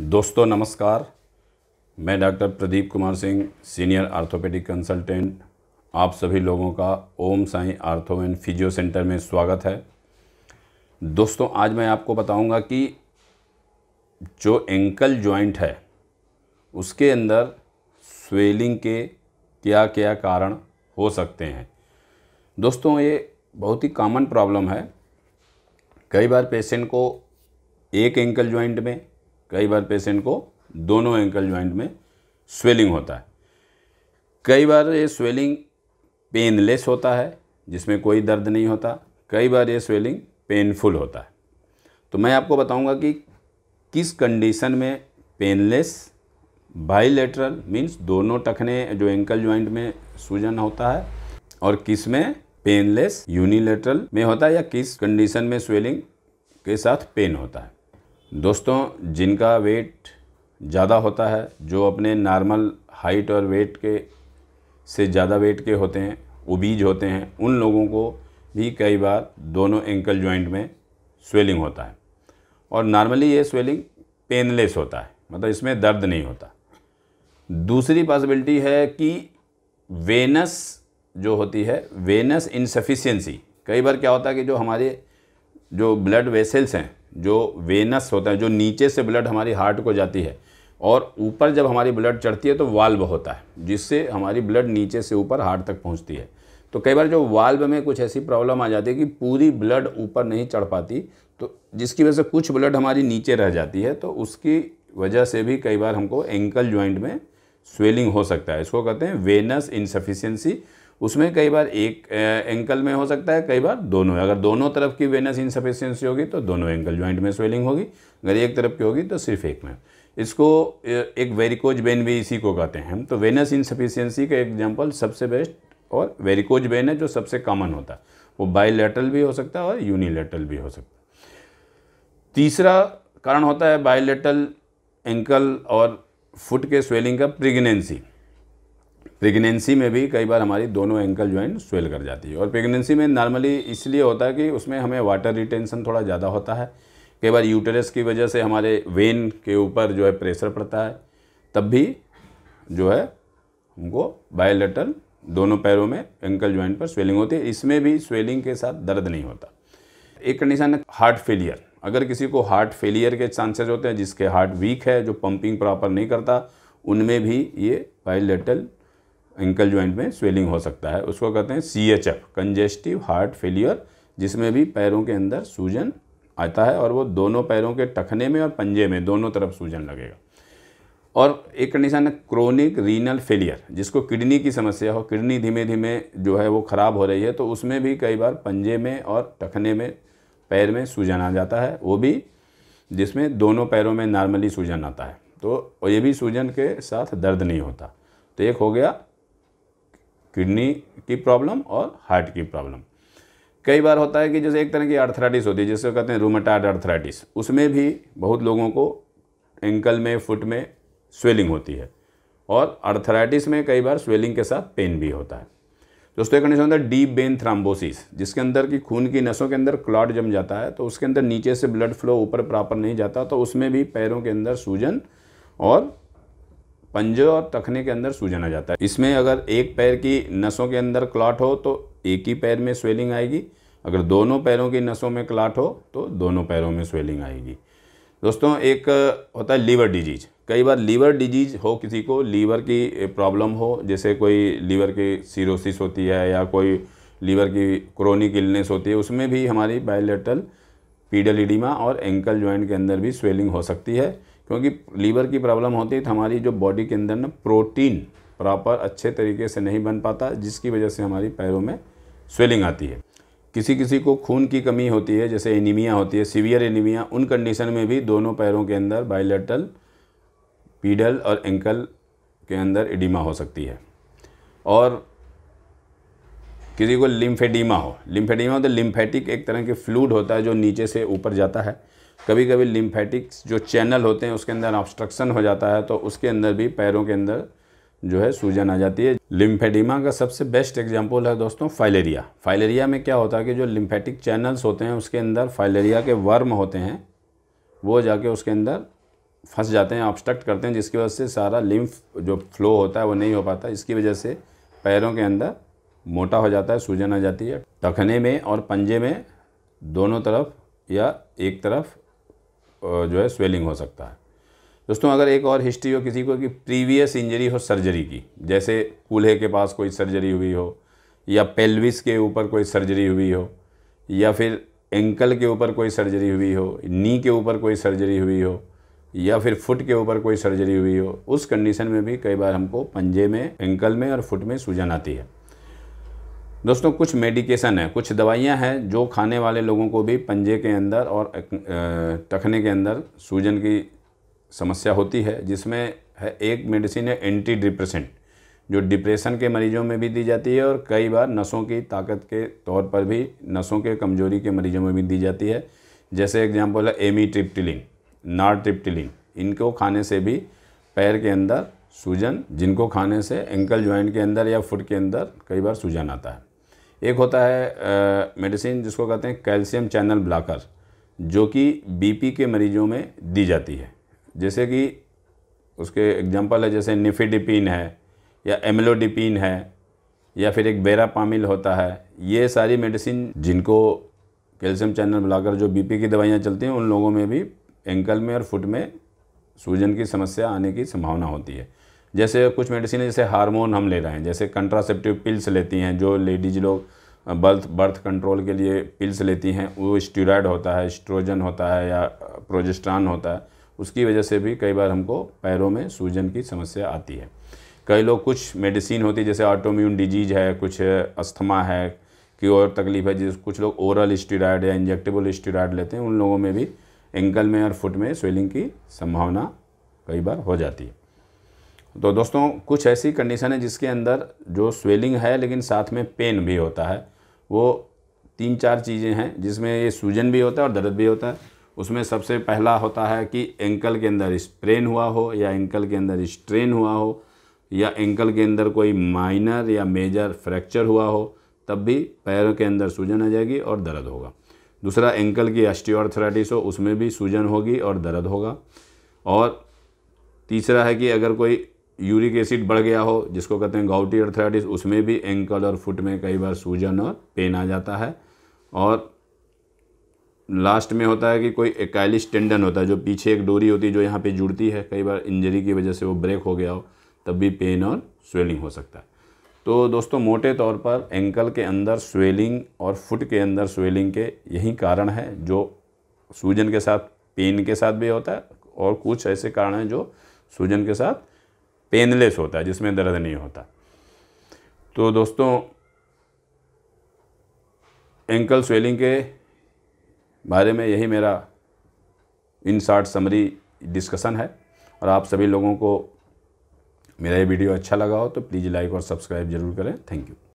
दोस्तों नमस्कार मैं doctor Pradeep Kumar Singh senior orthopaedic consultant आप सभी लोगों का Om Sai ortho and physio centre में स्वागत है दोस्तों आज मैं आपको बताऊंगा कि जो एंकल जॉइंट है उसके अंदर स्वेलिंग के क्या क्या कारण हो सकते हैं दोस्तों ये बहुत ही कॉमन प्रॉब्लम है कई बार पेशेंट को एक एंकल जॉइंट में कई बार पेशेंट को दोनों एंकल ज्वाइंट में स्वेलिंग होता है कई बार ये स्वेलिंग पेनलेस होता है जिसमें कोई दर्द नहीं होता कई बार ये स्वेलिंग पेनफुल होता है तो मैं आपको बताऊंगा कि किस कंडीशन में पेनलेस बाईलेटरल मीन्स दोनों टखने जो एंकल ज्वाइंट में सूजन होता है और किस में पेनलेस यूनिलेटरल में होता है या किस कंडीशन में स्वेलिंग के साथ पेन होता है दोस्तों जिनका वेट ज़्यादा होता है जो अपने नॉर्मल हाइट और वेट के से ज़्यादा वेट के होते हैं उबीज होते हैं उन लोगों को भी कई बार दोनों एंकल जॉइंट में स्वेलिंग होता है और नॉर्मली ये स्वेलिंग पेनलेस होता है मतलब इसमें दर्द नहीं होता दूसरी पॉसिबिलिटी है कि वेनस जो होती है वेनस इनसफिशियंसी कई बार क्या होता है कि जो हमारे जो ब्लड वेसल्स हैं जो वेनस होता है जो नीचे से ब्लड हमारी हार्ट को जाती है और ऊपर जब हमारी ब्लड चढ़ती है तो वाल्व होता है जिससे हमारी ब्लड नीचे से ऊपर हार्ट तक पहुंचती है तो कई बार जो वाल्व में कुछ ऐसी प्रॉब्लम आ जाती है कि पूरी ब्लड ऊपर नहीं चढ़ पाती तो जिसकी वजह से कुछ ब्लड हमारी नीचे रह जाती है तो उसकी वजह से भी कई बार हमको एंकल ज्वाइंट में स्वेलिंग हो सकता है इसको कहते हैं वेनस इनसफिशेंसी उसमें कई बार एक एंकल में हो सकता है कई बार दोनों अगर दोनों तरफ की वेनस इनसफिशियंसी होगी तो दोनों एंकल ज्वाइंट में स्वेलिंग होगी अगर एक तरफ की होगी तो सिर्फ एक में इसको एक वेरिकोज बेन भी इसी को कहते हैं हम तो वेनस इनसफिशियंसी का एग्जाम्पल सबसे बेस्ट और वेरिकोज बेन है जो सबसे कॉमन होता है वो बायोलेटरल भी हो सकता है और यूनिलेटरल भी हो सकता है तीसरा कारण होता है बायोलेटरल एंकल और फुट के स्वेलिंग का प्रेगनेंसी प्रेगनेंसी में भी कई बार हमारी दोनों एंकल ज्वाइंट स्वेल कर जाती है और प्रेगनेंसी में नॉर्मली इसलिए होता है कि उसमें हमें वाटर रिटेंशन थोड़ा ज़्यादा होता है कई बार यूटरस की वजह से हमारे वेन के ऊपर जो है प्रेशर पड़ता है तब भी जो है हमको बायोलेटल दोनों पैरों में एंकल ज्वाइंट पर स्वेलिंग होती है इसमें भी स्वेलिंग के साथ दर्द नहीं होता एक कंडीशन है हार्ट फेलियर अगर किसी को हार्ट फेलियर के चांसेस होते हैं जिसके हार्ट वीक है जो पंपिंग प्रॉपर नहीं करता उनमें भी ये बायोलेटल एंकल ज्वाइंट में स्वेलिंग हो सकता है उसको कहते हैं C H F congestive heart failure जिसमें भी पैरों के अंदर सूजन आता है और वो दोनों पैरों के टखने में और पंजे में दोनों तरफ सूजन लगेगा और एक कंडीशन है क्रोनिक रीनल फेलियर जिसको किडनी की समस्या हो किडनी धीमे धीमे जो है वो ख़राब हो रही है तो उसमें भी कई बार पंजे में और टखने में पैर में सूजन आ जाता है वो भी जिसमें दोनों पैरों में नॉर्मली सूजन आता है तो ये भी सूजन के साथ दर्द नहीं होता तो एक हो गया किडनी की प्रॉब्लम और हार्ट की प्रॉब्लम कई बार होता है कि जैसे एक तरह की आर्थराइटिस होती है जिसको कहते हैं रूमेटाइड आर्थराइटिस उसमें भी बहुत लोगों को एंकल में फुट में स्वेलिंग होती है और आर्थराइटिस में कई बार स्वेलिंग के साथ पेन भी होता है दोस्तों एक कंडीशन होता है डीप बेन थ्राम्बोसिस जिसके अंदर की खून की नसों के अंदर क्लॉट जम जाता है तो उसके अंदर नीचे से ब्लड फ्लो ऊपर प्रॉपर नहीं जाता तो उसमें भी पैरों के अंदर सूजन और पंजे और तखने के अंदर सूजन आ जाता है इसमें अगर एक पैर की नसों के अंदर क्लॉट हो तो एक ही पैर में स्वेलिंग आएगी अगर दोनों पैरों की नसों में क्लाट हो तो दोनों पैरों में स्वेलिंग आएगी दोस्तों एक होता है लीवर डिजीज कई बार लीवर डिजीज हो किसी को लीवर की प्रॉब्लम हो जैसे कोई लीवर की सीरोसिस होती है या कोई लीवर की क्रोनिक इलनेस होती है उसमें भी हमारी बायोलेटल पीडल और एंकल ज्वाइंट के अंदर भी स्वेलिंग हो सकती है क्योंकि लीवर की प्रॉब्लम होती है तो हमारी जो बॉडी के अंदर ना प्रोटीन प्रॉपर अच्छे तरीके से नहीं बन पाता जिसकी वजह से हमारी पैरों में स्वेलिंग आती है किसी किसी को खून की कमी होती है जैसे एनीमिया होती है सीवियर एनीमिया उन कंडीशन में भी दोनों पैरों के अंदर बाइलेटल पीडल और एंकल के अंदर एडिमा हो सकती है और किसी को लिम्फेडीमा हो लिम्फेडीमा तो लिम्फेटिक एक तरह के फ्लूड होता है जो नीचे से ऊपर जाता है कभी कभी लिम्फेटिक्स जो चैनल होते हैं उसके अंदर ऑब्स्ट्रक्शन हो जाता है तो उसके अंदर भी पैरों के अंदर जो है सूजन आ जाती है लिम्फेडिमा का सबसे बेस्ट एग्जाम्पल है दोस्तों फाइलेरिया फाइलेरिया में क्या होता है कि जो लिम्फेटिक चैनल्स होते हैं उसके अंदर फाइलेरिया के वर्म होते हैं वो जाके उसके अंदर फंस जाते हैं ऑब्स्ट्रक्ट करते हैं जिसकी वजह से सारा लिम्फ जो फ्लो होता है वो नहीं हो पाता इसकी वजह से पैरों के अंदर मोटा हो जाता है सूजन आ जाती है टखने में और पंजे में दोनों तरफ या एक तरफ जो है स्वेलिंग हो सकता है दोस्तों अगर एक और हिस्ट्री हो किसी को कि प्रीवियस इंजरी हो सर्जरी की जैसे कूल्हे के पास कोई सर्जरी हुई हो या पेल्विस के ऊपर कोई सर्जरी हुई हो या फिर एंकल के ऊपर कोई सर्जरी हुई हो नी के ऊपर कोई सर्जरी हुई हो या फिर फुट के ऊपर कोई सर्जरी हुई हो उस कंडीशन में भी कई बार हमको पंजे में एंकल में और फुट में सूजन आती है दोस्तों कुछ मेडिकेशन है कुछ दवाइयाँ हैं जो खाने वाले लोगों को भी पंजे के अंदर और टखने के अंदर सूजन की समस्या होती है जिसमें है एक मेडिसिन है एंटी डिप्रेसेंट जो डिप्रेशन के मरीजों में भी दी जाती है और कई बार नसों की ताकत के तौर पर भी नसों के कमजोरी के मरीजों में भी दी जाती है जैसे एग्जाम्पल है एमी ट्रिप्टिलिन नार ट्रिप्टिलिन इनको खाने से भी पैर के अंदर सूजन जिनको खाने से एंकल ज्वाइंट के अंदर या फुट के अंदर कई बार सूजन आता है एक होता है मेडिसिन जिसको कहते हैं कैल्शियम चैनल ब्लॉकर जो कि बीपी के मरीजों में दी जाती है जैसे कि उसके एग्जांपल है जैसे निफिडिपिन है या एमलोडिपिन है या फिर एक बेरापामिल होता है ये सारी मेडिसिन जिनको कैल्शियम चैनल ब्लॉकर जो बीपी की दवाइयाँ चलती हैं उन लोगों में भी एंकल में और फुट में सूजन की समस्या आने की संभावना होती है जैसे कुछ मेडिसिन जैसे हार्मोन हम ले रहे हैं जैसे कंट्रासेप्टिव पिल्स लेती हैं जो लेडीज लोग बर्थ बर्थ कंट्रोल के लिए पिल्स लेती हैं वो स्टीरॉयड होता है स्ट्रोजन होता है या प्रोजेस्ट्रान होता है उसकी वजह से भी कई बार हमको पैरों में सूजन की समस्या आती है कई लोग कुछ मेडिसिन होती है जैसे ऑटोम्यून डिजीज़ है कुछ अस्थमा है की और तकलीफ है जिस कुछ लोग ओरल स्टीराइड या इंजेक्टेबल स्टीराइड लेते हैं उन लोगों में भी एंकल में और फुट में स्वेलिंग की संभावना कई बार हो जाती है तो दोस्तों कुछ ऐसी कंडीशन है जिसके अंदर जो स्वेलिंग है लेकिन साथ में पेन भी होता है वो तीन चार चीज़ें हैं जिसमें ये सूजन भी होता है और दर्द भी होता है उसमें सबसे पहला होता है कि एंकल के अंदर स्प्रेन हुआ हो या एंकल के अंदर स्ट्रेन हुआ हो या एंकल के अंदर कोई माइनर या मेजर फ्रैक्चर हुआ हो तब भी पैरों के अंदर सूजन आ जाएगी और दर्द होगा दूसरा एंकल की एस्टियोआर्थराइटिस हो उसमें भी सूजन होगी और दर्द होगा और तीसरा है कि अगर कोई यूरिक एसिड बढ़ गया हो जिसको कहते हैं गाउटी अर्थराइटिस उसमें भी एंकल और फुट में कई बार सूजन और पेन आ जाता है और लास्ट में होता है कि कोई एकाइलिश टेंडन होता है जो पीछे एक डोरी होती है जो यहाँ पे जुड़ती है कई बार इंजरी की वजह से वो ब्रेक हो गया हो तब भी पेन और स्वेलिंग हो सकता है तो दोस्तों मोटे तौर पर एंकल के अंदर स्वेलिंग और फुट के अंदर स्वेलिंग के यही कारण है जो सूजन के साथ पेन के साथ भी होता है और कुछ ऐसे कारण हैं जो सूजन के साथ पेनलेस होता है जिसमें दर्द नहीं होता तो दोस्तों एंकल स्वेलिंग के बारे में यही मेरा इन शार्ट समरी डिस्कशन है और आप सभी लोगों को मेरा ये वीडियो अच्छा लगा हो तो प्लीज़ लाइक और सब्सक्राइब ज़रूर करें थैंक यू